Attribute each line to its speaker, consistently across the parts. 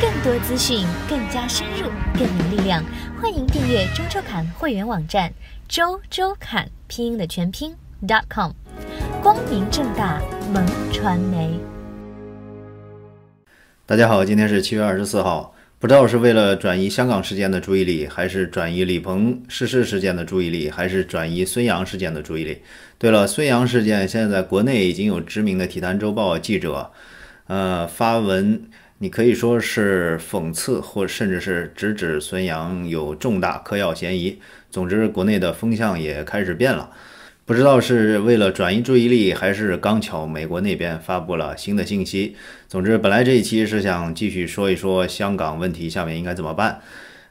Speaker 1: 更多资讯，更加深入，更有力量。欢迎订阅《周周侃会员网站周周侃拼音的全拼 dot com，光明正大萌传媒。大家好，今天是七月二十四号，不知道是为了转移香港事件的注意力，还是转移李鹏逝世事件的注意力，还是转移孙杨事件的注意力。对了，孙杨事件现在在国内已经有知名的《体坛周报》记者，呃，发文。你可以说是讽刺，或甚至是直指孙杨有重大嗑药嫌疑。总之，国内的风向也开始变了，不知道是为了转移注意力，还是刚巧美国那边发布了新的信息。总之，本来这一期是想继续说一说香港问题，下面应该怎么办？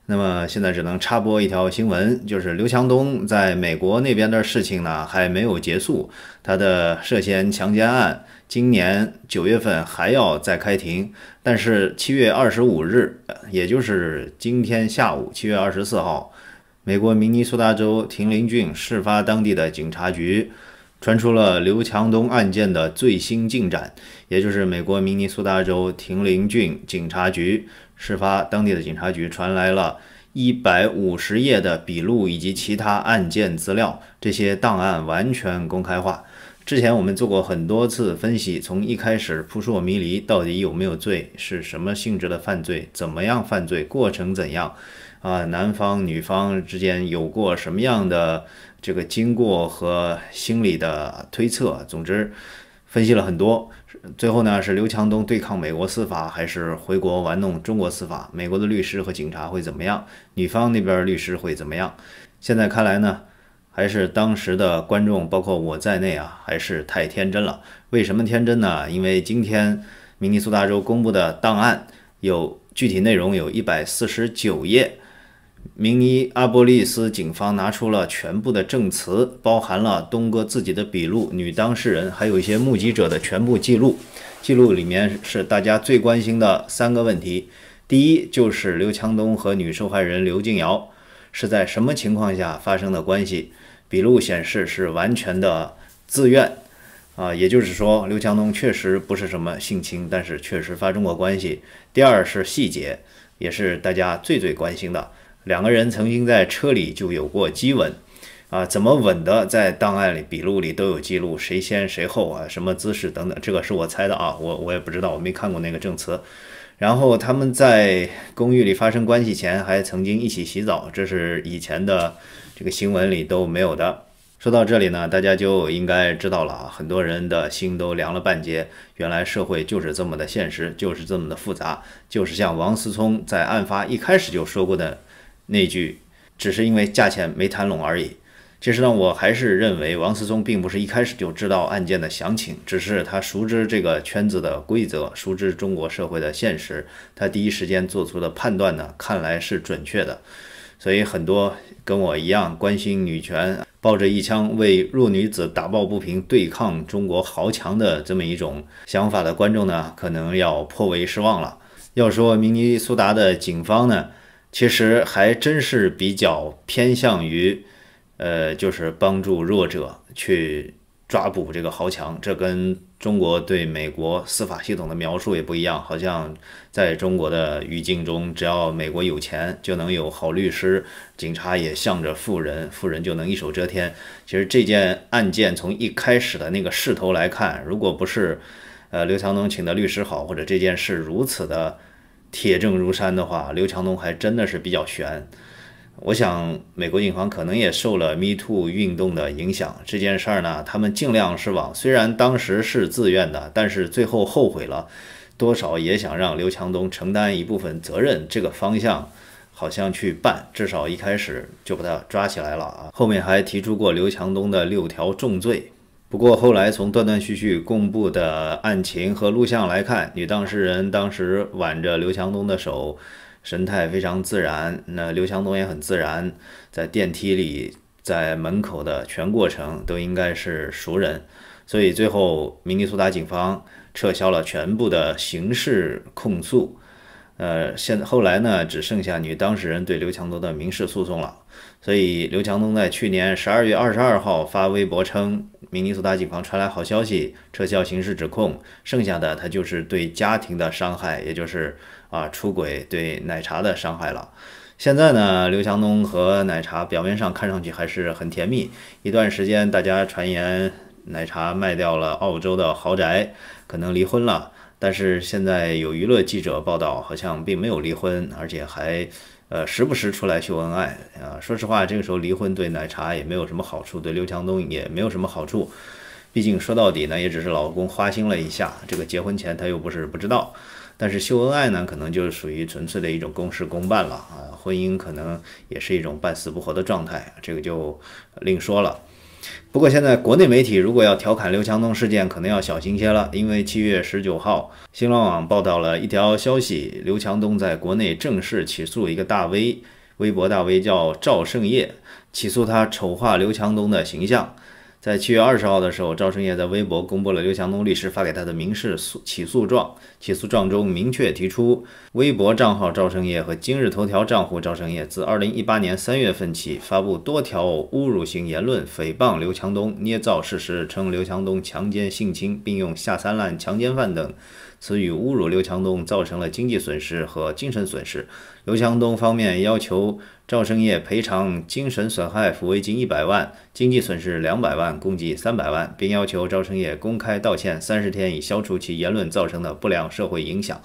Speaker 1: 那么现在只能插播一条新闻，就是刘强东在美国那边的事情呢还没有结束，他的涉嫌强奸案。今年九月份还要再开庭，但是七月二十五日，也就是今天下午，七月二十四号，美国明尼苏达州廷林郡事发当地的警察局传出了刘强东案件的最新进展，也就是美国明尼苏达州廷林郡警察局事发当地的警察局传来了一百五十页的笔录以及其他案件资料，这些档案完全公开化。之前我们做过很多次分析，从一开始扑朔迷离，到底有没有罪，是什么性质的犯罪，怎么样犯罪，过程怎样，啊，男方女方之间有过什么样的这个经过和心理的推测，总之分析了很多。最后呢，是刘强东对抗美国司法，还是回国玩弄中国司法？美国的律师和警察会怎么样？女方那边律师会怎么样？现在看来呢？还是当时的观众，包括我在内啊，还是太天真了。为什么天真呢？因为今天明尼苏达州公布的档案有具体内容，有一百四十九页。明尼阿波利斯警方拿出了全部的证词，包含了东哥自己的笔录、女当事人还有一些目击者的全部记录。记录里面是大家最关心的三个问题：第一，就是刘强东和女受害人刘静瑶。是在什么情况下发生的关系？笔录显示是完全的自愿，啊，也就是说，刘强东确实不是什么性侵，但是确实发生过关系。第二是细节，也是大家最最关心的，两个人曾经在车里就有过激吻，啊，怎么吻的，在档案里、笔录里都有记录，谁先谁后啊，什么姿势等等，这个是我猜的啊，我我也不知道，我没看过那个证词。然后他们在公寓里发生关系前，还曾经一起洗澡，这是以前的这个新闻里都没有的。说到这里呢，大家就应该知道了啊，很多人的心都凉了半截。原来社会就是这么的现实，就是这么的复杂，就是像王思聪在案发一开始就说过的那句：“只是因为价钱没谈拢而已。”其实呢，我还是认为王思聪并不是一开始就知道案件的详情，只是他熟知这个圈子的规则，熟知中国社会的现实。他第一时间做出的判断呢，看来是准确的。所以很多跟我一样关心女权、抱着一腔为弱女子打抱不平、对抗中国豪强的这么一种想法的观众呢，可能要颇为失望了。要说明尼苏达的警方呢，其实还真是比较偏向于。呃，就是帮助弱者去抓捕这个豪强，这跟中国对美国司法系统的描述也不一样。好像在中国的语境中，只要美国有钱，就能有好律师，警察也向着富人，富人就能一手遮天。其实这件案件从一开始的那个势头来看，如果不是呃刘强东请的律师好，或者这件事如此的铁证如山的话，刘强东还真的是比较悬。我想，美国警方可能也受了 “Me Too” 运动的影响。这件事儿呢，他们尽量是往虽然当时是自愿的，但是最后后悔了，多少也想让刘强东承担一部分责任。这个方向好像去办，至少一开始就把他抓起来了啊。后面还提出过刘强东的六条重罪。不过后来从断断续续公布的案情和录像来看，女当事人当时挽着刘强东的手。神态非常自然，那刘强东也很自然，在电梯里、在门口的全过程都应该是熟人，所以最后明尼苏达警方撤销了全部的刑事控诉。呃，现后来呢，只剩下女当事人对刘强东的民事诉讼了。所以刘强东在去年十二月二十二号发微博称，明尼苏达警方传来好消息，撤销刑事指控，剩下的他就是对家庭的伤害，也就是啊出轨对奶茶的伤害了。现在呢，刘强东和奶茶表面上看上去还是很甜蜜。一段时间，大家传言奶茶卖掉了澳洲的豪宅，可能离婚了。但是现在有娱乐记者报道，好像并没有离婚，而且还，呃，时不时出来秀恩爱啊。说实话，这个时候离婚对奶茶也没有什么好处，对刘强东也没有什么好处。毕竟说到底呢，也只是老公花心了一下，这个结婚前他又不是不知道。但是秀恩爱呢，可能就是属于纯粹的一种公事公办了啊。婚姻可能也是一种半死不活的状态，这个就另说了。不过，现在国内媒体如果要调侃刘强东事件，可能要小心些了，因为七月十九号，新浪网报道了一条消息：刘强东在国内正式起诉一个大 V，微博大 V 叫赵胜业，起诉他丑化刘强东的形象。在七月二十号的时候，赵成业在微博公布了刘强东律师发给他的民事诉起诉状。起诉状中明确提出，微博账号赵成业和今日头条账户赵成业自二零一八年三月份起发布多条侮辱性言论、诽谤刘强东、捏造事实，称刘强东强奸、性侵，并用下三滥、强奸犯等。此语侮辱刘强东，造成了经济损失和精神损失。刘强东方面要求赵生业赔偿精神损害抚慰金一百万，经济损失两百万，共计三百万，并要求赵生业公开道歉三十天，以消除其言论造成的不良社会影响。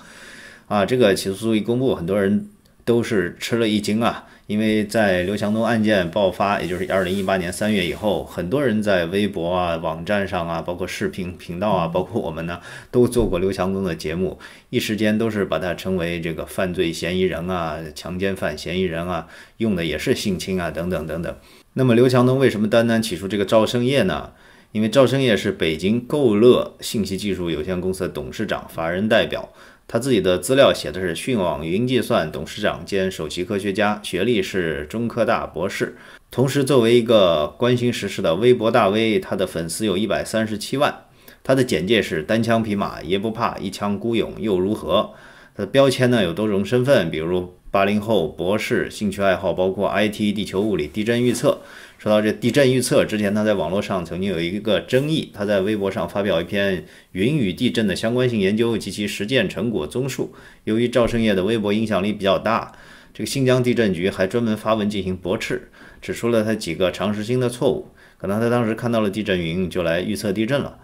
Speaker 1: 啊，这个起诉书一公布，很多人都是吃了一惊啊。因为在刘强东案件爆发，也就是二零一八年三月以后，很多人在微博啊、网站上啊、包括视频频道啊、包括我们呢，都做过刘强东的节目，一时间都是把他称为这个犯罪嫌疑人啊、强奸犯嫌疑人啊，用的也是性侵啊等等等等。那么刘强东为什么单单起诉这个赵生业呢？因为赵生业是北京购乐信息技术有限公司的董事长、法人代表。他自己的资料写的是讯网云计算董事长兼首席科学家，学历是中科大博士。同时作为一个关心时事的微博大 V，他的粉丝有一百三十七万。他的简介是单枪匹马也不怕，一腔孤勇又如何？他的标签呢有多种身份，比如。八零后博士，兴趣爱好包括 I T、地球物理、地震预测。说到这地震预测，之前他在网络上曾经有一个争议，他在微博上发表一篇云与地震的相关性研究及其实践成果综述。由于赵胜业的微博影响力比较大，这个新疆地震局还专门发文进行驳斥，指出了他几个常识性的错误。可能他当时看到了地震云，就来预测地震了。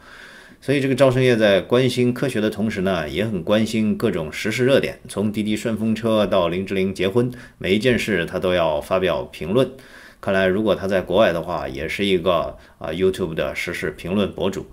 Speaker 1: 所以这个赵生业在关心科学的同时呢，也很关心各种时事热点，从滴滴顺风车到林志玲结婚，每一件事他都要发表评论。看来如果他在国外的话，也是一个啊 YouTube 的时事评论博主。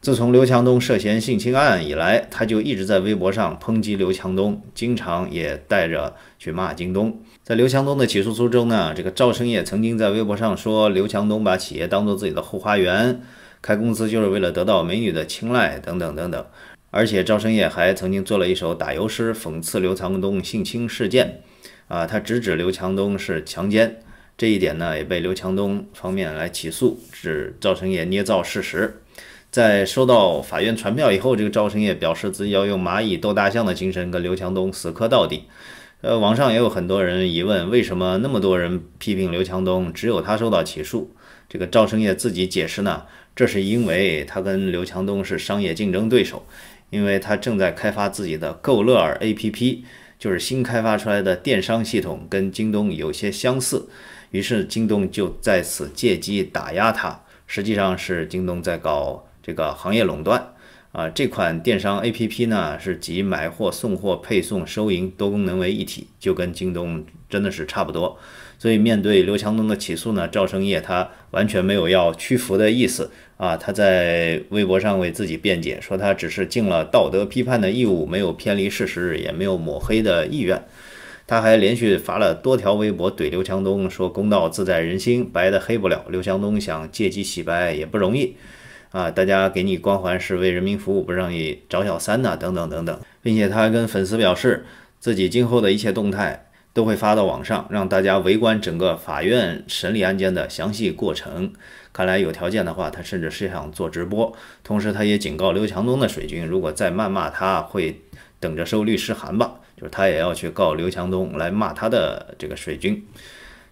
Speaker 1: 自从刘强东涉嫌性侵案以来，他就一直在微博上抨击刘强东，经常也带着去骂京东。在刘强东的起诉书中呢，这个赵生业曾经在微博上说刘强东把企业当做自己的后花园。开公司就是为了得到美女的青睐，等等等等。而且赵生业还曾经做了一首打油诗，讽刺刘强东性侵事件。啊，他直指刘强东是强奸，这一点呢，也被刘强东方面来起诉，指赵生业捏造事实。在收到法院传票以后，这个赵生业表示自己要用蚂蚁斗大象的精神跟刘强东死磕到底。呃，网上也有很多人疑问，为什么那么多人批评刘强东，只有他受到起诉？这个赵生业自己解释呢？这是因为他跟刘强东是商业竞争对手，因为他正在开发自己的购乐儿 APP，就是新开发出来的电商系统，跟京东有些相似。于是京东就在此借机打压他，实际上是京东在搞这个行业垄断。啊，这款电商 APP 呢，是集买货、送货、配送、收银多功能为一体，就跟京东真的是差不多。所以面对刘强东的起诉呢，赵生业他完全没有要屈服的意思。啊，他在微博上为自己辩解，说他只是尽了道德批判的义务，没有偏离事实，也没有抹黑的意愿。他还连续发了多条微博怼刘强东，说公道自在人心，白的黑不了。刘强东想借机洗白也不容易。啊，大家给你光环是为人民服务，不让你找小三呐，等等等等。并且他还跟粉丝表示，自己今后的一切动态。都会发到网上，让大家围观整个法院审理案件的详细过程。看来有条件的话，他甚至是想做直播。同时，他也警告刘强东的水军，如果再谩骂他，会等着收律师函吧。就是他也要去告刘强东，来骂他的这个水军。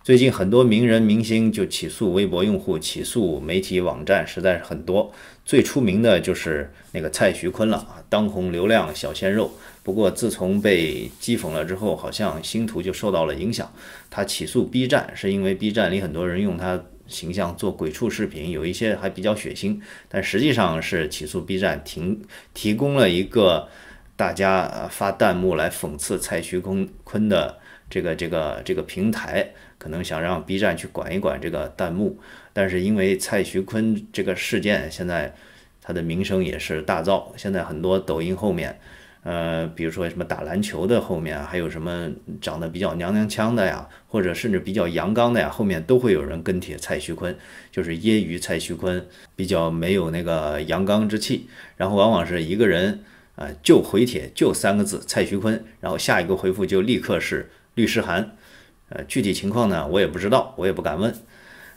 Speaker 1: 最近很多名人明星就起诉微博用户，起诉媒体网站实在是很多。最出名的就是那个蔡徐坤了啊，当红流量小鲜肉。不过自从被讥讽了之后，好像星途就受到了影响。他起诉 B 站，是因为 B 站里很多人用他形象做鬼畜视频，有一些还比较血腥。但实际上是起诉 B 站，提提供了一个大家发弹幕来讽刺蔡徐坤坤的。这个这个这个平台可能想让 B 站去管一管这个弹幕，但是因为蔡徐坤这个事件，现在他的名声也是大噪。现在很多抖音后面，呃，比如说什么打篮球的后面，还有什么长得比较娘娘腔的呀，或者甚至比较阳刚的呀，后面都会有人跟帖蔡徐坤，就是揶揄蔡徐坤比较没有那个阳刚之气。然后往往是一个人啊，就回帖就三个字“蔡徐坤”，然后下一个回复就立刻是。律师函，呃，具体情况呢，我也不知道，我也不敢问。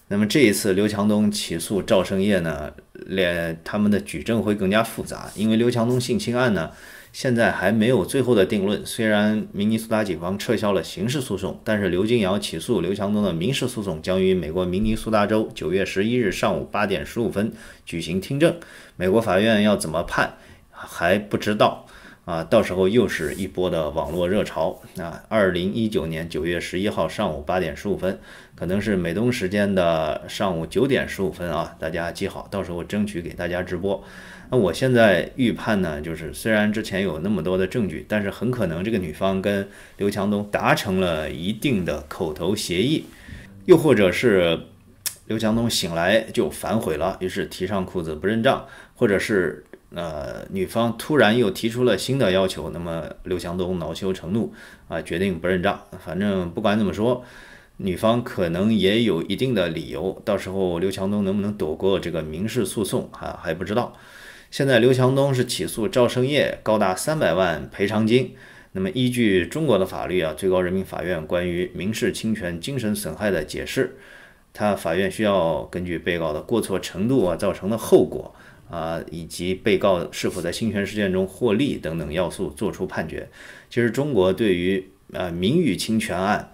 Speaker 1: 那么这一次刘强东起诉赵胜业呢，连他们的举证会更加复杂，因为刘强东性侵案呢，现在还没有最后的定论。虽然明尼苏达警方撤销了刑事诉讼，但是刘金尧起诉刘强东的民事诉讼将于美国明尼苏达州九月十一日上午八点十五分举行听证，美国法院要怎么判还不知道。啊，到时候又是一波的网络热潮。啊，二零一九年九月十一号上午八点十五分，可能是美东时间的上午九点十五分啊，大家记好，到时候争取给大家直播。那我现在预判呢，就是虽然之前有那么多的证据，但是很可能这个女方跟刘强东达成了一定的口头协议，又或者是刘强东醒来就反悔了，于是提上裤子不认账，或者是。呃，女方突然又提出了新的要求，那么刘强东恼羞成怒啊，决定不认账。反正不管怎么说，女方可能也有一定的理由。到时候刘强东能不能躲过这个民事诉讼啊，还不知道。现在刘强东是起诉赵胜业高达三百万赔偿金。那么依据中国的法律啊，最高人民法院关于民事侵权精神损害的解释，他法院需要根据被告的过错程度啊造成的后果。啊，以及被告是否在侵权事件中获利等等要素作出判决。其实，中国对于呃名誉侵权案，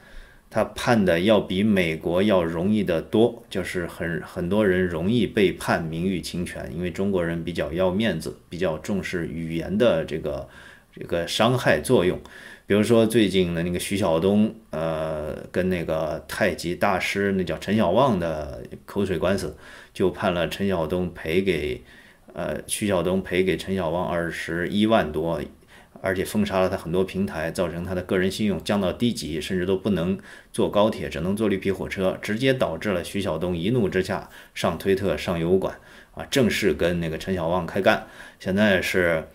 Speaker 1: 他判的要比美国要容易得多，就是很很多人容易被判名誉侵权，因为中国人比较要面子，比较重视语言的这个这个伤害作用。比如说最近的那个徐晓东，呃，跟那个太极大师那叫陈小旺的口水官司，就判了陈晓东赔给。呃，徐晓东赔给陈小旺二十一万多，而且封杀了他很多平台，造成他的个人信用降到低级，甚至都不能坐高铁，只能坐绿皮火车，直接导致了徐晓东一怒之下上推特、上油管啊，正式跟那个陈小旺开干。现在是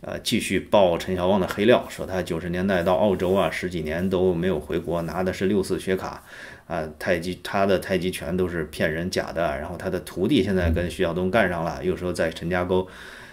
Speaker 1: 呃，继续爆陈小旺的黑料，说他九十年代到澳洲啊，十几年都没有回国，拿的是六四学卡。啊，太极他的太极拳都是骗人假的，然后他的徒弟现在跟徐晓东干上了，又说在陈家沟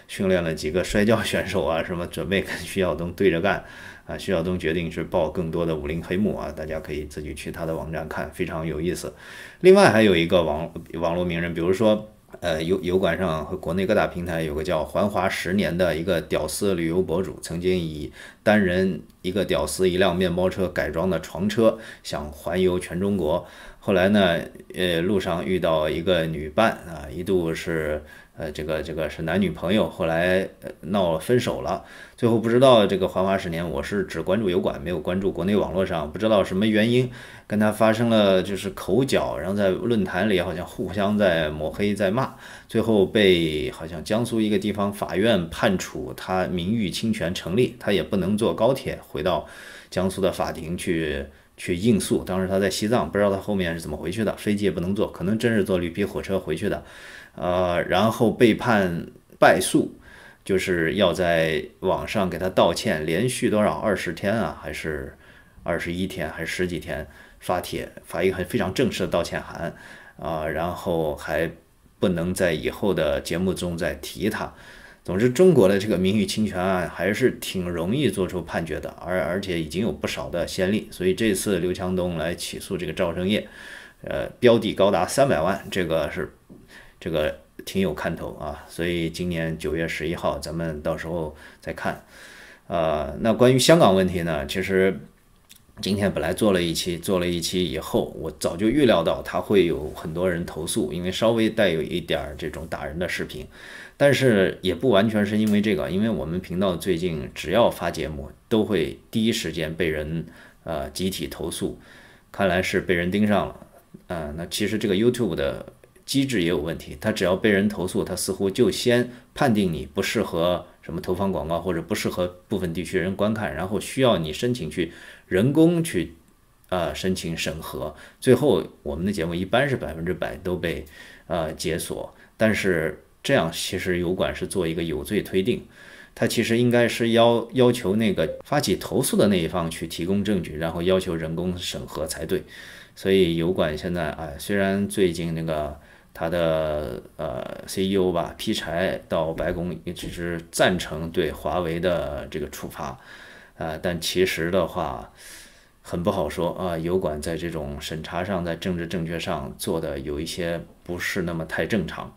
Speaker 1: 训练了几个摔跤选手啊，什么准备跟徐晓东对着干，啊，徐晓东决定去报更多的武林黑幕啊，大家可以自己去他的网站看，非常有意思。另外还有一个网网络名人，比如说。呃，油油管上和国内各大平台有个叫“环华十年”的一个屌丝旅游博主，曾经以单人一个屌丝一辆面包车改装的床车，想环游全中国。后来呢，呃，路上遇到一个女伴啊，一度是。呃，这个这个是男女朋友，后来闹分手了，最后不知道这个花花十年，我是只关注油管，没有关注国内网络上，不知道什么原因跟他发生了就是口角，然后在论坛里好像互相在抹黑在骂，最后被好像江苏一个地方法院判处他名誉侵权成立，他也不能坐高铁回到江苏的法庭去去应诉，当时他在西藏，不知道他后面是怎么回去的，飞机也不能坐，可能真是坐绿皮火车回去的。呃，然后被判败诉，就是要在网上给他道歉，连续多少二十天啊，还是二十一天，还是十几天发帖发一个很非常正式的道歉函啊，然后还不能在以后的节目中再提他。总之，中国的这个名誉侵权案还是挺容易做出判决的，而而且已经有不少的先例，所以这次刘强东来起诉这个赵正业，呃，标的高达三百万，这个是。这个挺有看头啊，所以今年九月十一号咱们到时候再看，呃，那关于香港问题呢，其实今天本来做了一期，做了一期以后，我早就预料到他会有很多人投诉，因为稍微带有一点这种打人的视频，但是也不完全是因为这个，因为我们频道最近只要发节目都会第一时间被人呃集体投诉，看来是被人盯上了，嗯，那其实这个 YouTube 的。机制也有问题，他只要被人投诉，他似乎就先判定你不适合什么投放广告，或者不适合部分地区人观看，然后需要你申请去人工去啊申请审核，最后我们的节目一般是百分之百都被呃解锁。但是这样其实油管是做一个有罪推定，他其实应该是要要求那个发起投诉的那一方去提供证据，然后要求人工审核才对。所以油管现在啊，虽然最近那个。他的呃，CEO 吧，劈柴到白宫，只是赞成对华为的这个处罚，啊，但其实的话，很不好说啊。油管在这种审查上，在政治正确上做的有一些不是那么太正常。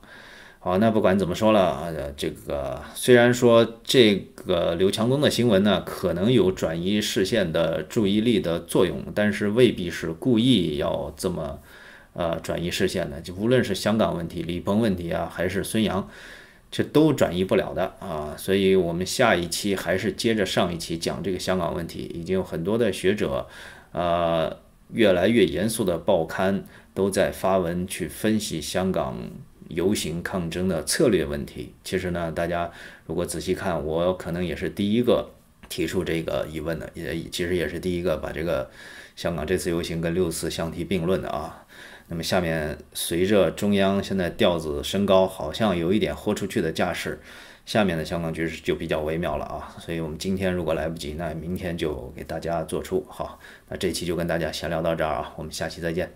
Speaker 1: 好，那不管怎么说了，这个虽然说这个刘强东的新闻呢，可能有转移视线的注意力的作用，但是未必是故意要这么。呃，转移视线的，就无论是香港问题、李鹏问题啊，还是孙杨，这都转移不了的啊。所以，我们下一期还是接着上一期讲这个香港问题。已经有很多的学者，呃，越来越严肃的报刊都在发文去分析香港游行抗争的策略问题。其实呢，大家如果仔细看，我可能也是第一个提出这个疑问的，也其实也是第一个把这个香港这次游行跟六四相提并论的啊。那么下面随着中央现在调子升高，好像有一点豁出去的架势，下面的香港局势就比较微妙了啊。所以我们今天如果来不及，那明天就给大家做出好。那这期就跟大家闲聊到这儿啊，我们下期再见。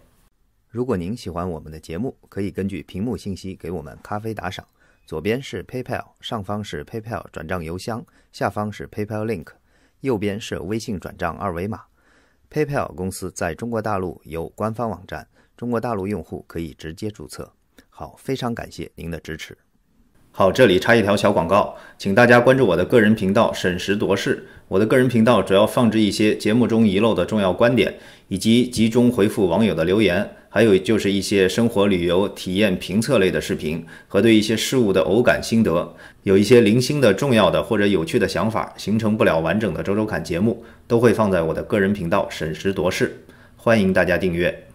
Speaker 1: 如果您喜欢我们的节目，可以根据屏幕信息给我们咖啡打赏，左边是 PayPal，上方是 PayPal 转账邮箱，下方是 PayPal link，右边是微信转账二维码。PayPal 公司在中国大陆有官方网站，中国大陆用户可以直接注册。好，非常感谢您的支持。好，这里插一条小广告，请大家关注我的个人频道“审时度势”。我的个人频道主要放置一些节目中遗漏的重要观点，以及集中回复网友的留言，还有就是一些生活、旅游、体验评测类的视频和对一些事物的偶感心得。有一些零星的重要的或者有趣的想法，形成不了完整的周周侃节目，都会放在我的个人频道“审时度势”，欢迎大家订阅。